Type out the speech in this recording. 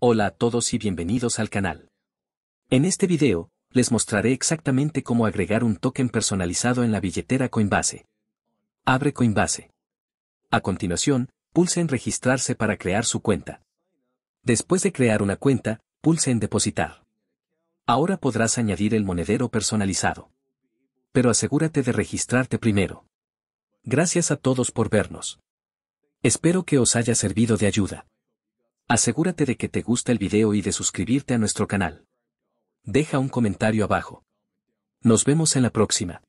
Hola a todos y bienvenidos al canal. En este video, les mostraré exactamente cómo agregar un token personalizado en la billetera Coinbase. Abre Coinbase. A continuación, pulse en Registrarse para crear su cuenta. Después de crear una cuenta, pulse en Depositar. Ahora podrás añadir el monedero personalizado. Pero asegúrate de registrarte primero. Gracias a todos por vernos. Espero que os haya servido de ayuda. Asegúrate de que te gusta el video y de suscribirte a nuestro canal. Deja un comentario abajo. Nos vemos en la próxima.